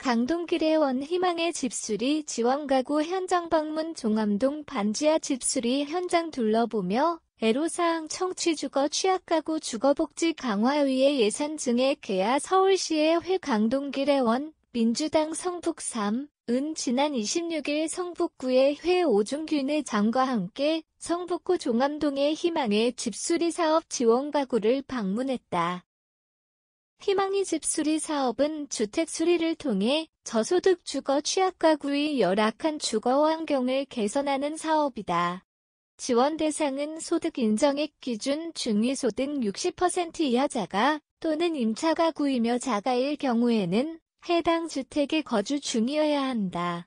강동길의 원희망의 집수리 지원가구 현장 방문 종암동 반지하 집수리 현장 둘러보며 애로사항 청취 주거 취약가구 주거복지 강화위의 예산 증액 계야 서울시의 회 강동길의 원 민주당 성북 3, 은 지난 26일 성북구의 회 오중균의 장과 함께 성북구 종암동의 희망의 집수리 사업 지원 가구를 방문했다. 희망이 집 수리 사업은 주택 수리를 통해 저소득 주거 취약 가구의 열악한 주거 환경을 개선하는 사업이다. 지원 대상은 소득 인정액 기준 중위소득 60% 이하자가 또는 임차 가구이며 자가일 경우에는 해당 주택에 거주 중이어야 한다.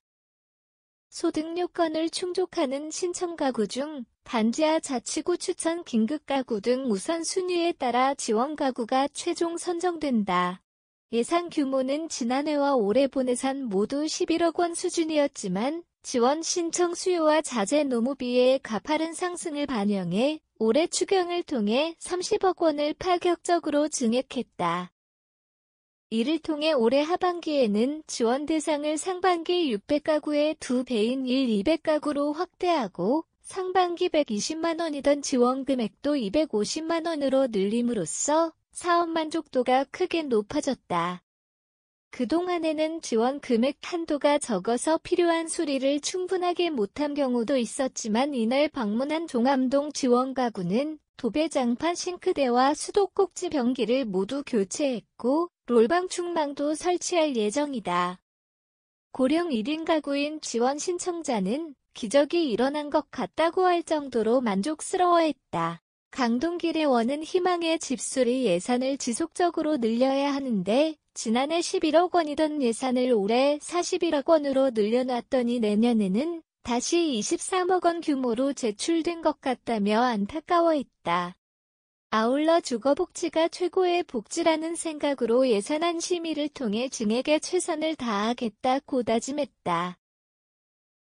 소득 요건을 충족하는 신청 가구 중 반지하 자치구 추천 긴급 가구 등 우선순위에 따라 지원 가구가 최종 선정된다. 예산 규모는 지난해와 올해 본예산 모두 11억 원 수준이었지만 지원 신청 수요와 자재 노무비의 가파른 상승을 반영해 올해 추경을 통해 30억 원을 파격적으로 증액했다. 이를 통해 올해 하반기에는 지원 대상을 상반기 600가구의 2배인 1 200가구로 확대하고 상반기 120만원이던 지원 금액도 250만원으로 늘림으로써 사업 만족도가 크게 높아졌다. 그동안에는 지원 금액 한도가 적어서 필요한 수리를 충분하게 못한 경우도 있었지만 이날 방문한 종암동 지원가구는 도배장판 싱크대와 수도꼭지 변기를 모두 교체했고 롤방 충망도 설치할 예정이다. 고령 1인 가구인 지원 신청자는 기적이 일어난 것 같다고 할 정도로 만족스러워했다. 강동길의원은 희망의 집수리 예산을 지속적으로 늘려야 하는데 지난해 11억 원이던 예산을 올해 41억 원으로 늘려놨더니 내년에는 다시 23억 원 규모로 제출된 것 같다며 안타까워했다. 아울러 주거복지가 최고의 복지라는 생각으로 예산안 심의를 통해 증액에 최선을 다하겠다고 다짐했다.